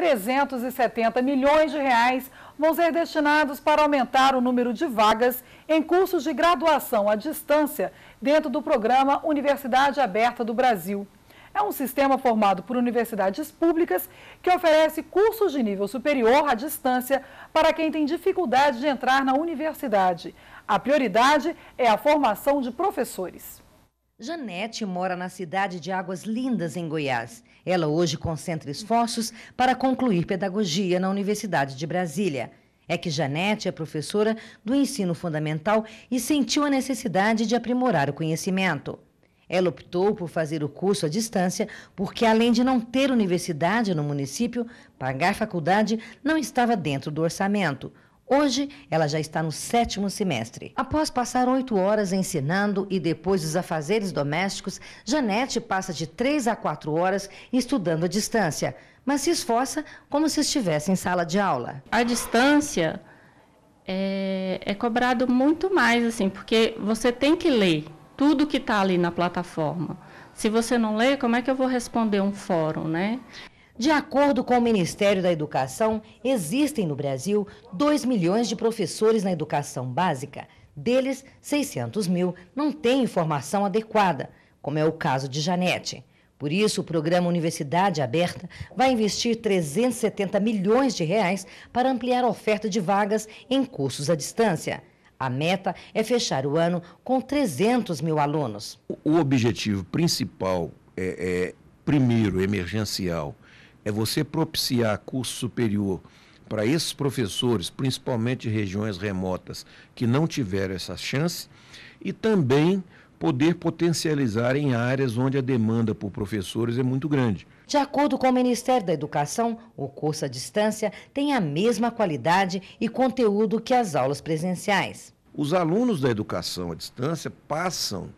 370 milhões de reais vão ser destinados para aumentar o número de vagas em cursos de graduação à distância dentro do programa Universidade Aberta do Brasil. É um sistema formado por universidades públicas que oferece cursos de nível superior à distância para quem tem dificuldade de entrar na universidade. A prioridade é a formação de professores. Janete mora na cidade de Águas Lindas, em Goiás. Ela hoje concentra esforços para concluir pedagogia na Universidade de Brasília. É que Janete é professora do ensino fundamental e sentiu a necessidade de aprimorar o conhecimento. Ela optou por fazer o curso à distância porque, além de não ter universidade no município, pagar faculdade não estava dentro do orçamento. Hoje, ela já está no sétimo semestre. Após passar oito horas ensinando e depois os afazeres domésticos, Janete passa de três a quatro horas estudando à distância, mas se esforça como se estivesse em sala de aula. A distância é, é cobrado muito mais, assim, porque você tem que ler tudo que está ali na plataforma. Se você não lê, como é que eu vou responder um fórum, né? De acordo com o Ministério da Educação, existem no Brasil 2 milhões de professores na educação básica. Deles, 600 mil não têm informação adequada, como é o caso de Janete. Por isso, o programa Universidade Aberta vai investir 370 milhões de reais para ampliar a oferta de vagas em cursos à distância. A meta é fechar o ano com 300 mil alunos. O objetivo principal é, é primeiro, emergencial, é você propiciar curso superior para esses professores, principalmente de regiões remotas, que não tiveram essa chance, e também poder potencializar em áreas onde a demanda por professores é muito grande. De acordo com o Ministério da Educação, o curso à distância tem a mesma qualidade e conteúdo que as aulas presenciais. Os alunos da educação à distância passam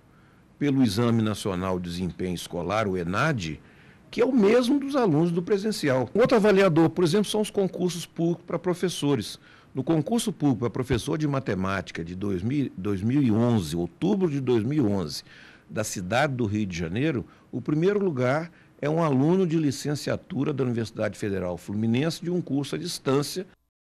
pelo Exame Nacional de Desempenho Escolar, o ENAD, que é o mesmo dos alunos do presencial. Outro avaliador, por exemplo, são os concursos públicos para professores. No concurso público para professor de matemática de 2000, 2011, outubro de 2011, da cidade do Rio de Janeiro, o primeiro lugar é um aluno de licenciatura da Universidade Federal Fluminense de um curso à distância